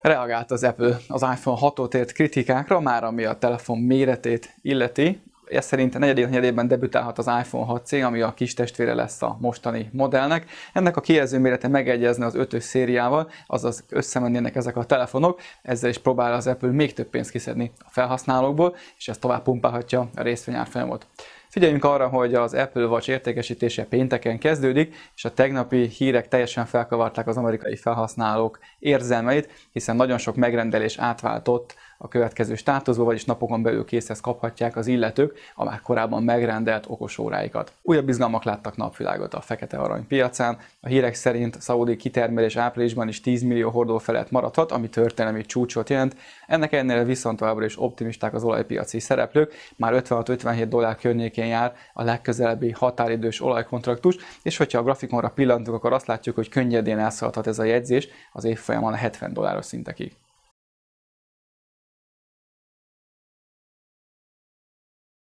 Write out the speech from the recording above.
Reagált az Apple az iPhone 6-ot ért kritikákra, már ami a telefon méretét illeti. Ez szerint a negyedik negyedében debütálhat az iPhone 6C, ami a kis testvére lesz a mostani modellnek. Ennek a kijelző mérete megegyezne az 5-ös szériával, azaz összemennének ezek a telefonok, ezzel is próbál az Apple még több pénzt kiszedni a felhasználókból, és ez tovább pumpálhatja a részvényárfolyamot. Figyeljünk arra, hogy az Apple Watch értékesítése pénteken kezdődik, és a tegnapi hírek teljesen felkavarták az amerikai felhasználók érzelmeit, hiszen nagyon sok megrendelés átváltott a következő státuszba, vagyis napokon belül készhez kaphatják az illetők a már korábban megrendelt okosóráikat. Újabb izgalmak láttak napvilágot a fekete arany piacán. A hírek szerint szaudi kitermelés áprilisban is 10 millió hordó felett maradhat, ami történelmi csúcsot jelent. Ennek ennél viszont továbbra is optimisták az olajpiaci szereplők, már 56-57 dollár környékén végén jár a legközelebbi határidős olajkontraktus, és hogyha a grafikonra pillantunk, akkor azt látjuk, hogy könnyedén elszaladhat ez a jegyzés az évfolyamon a 70 dolláros szintekig.